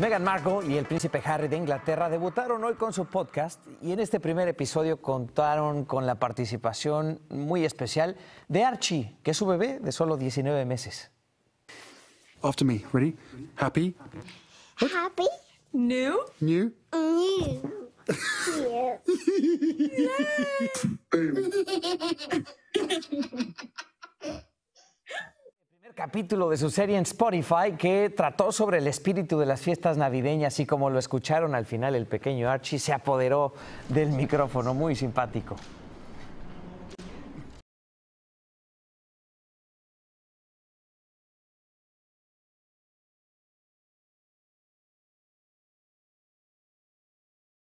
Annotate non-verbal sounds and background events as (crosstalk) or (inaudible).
Meghan Markle y el príncipe Harry de Inglaterra debutaron hoy con su podcast y en este primer episodio contaron con la participación muy especial de Archie, que es su bebé de solo 19 meses. me, ready? Happy? Happy? New. (laughs) (laughs) capítulo de su serie en Spotify que trató sobre el espíritu de las fiestas navideñas y como lo escucharon al final el pequeño Archie se apoderó del micrófono, muy simpático.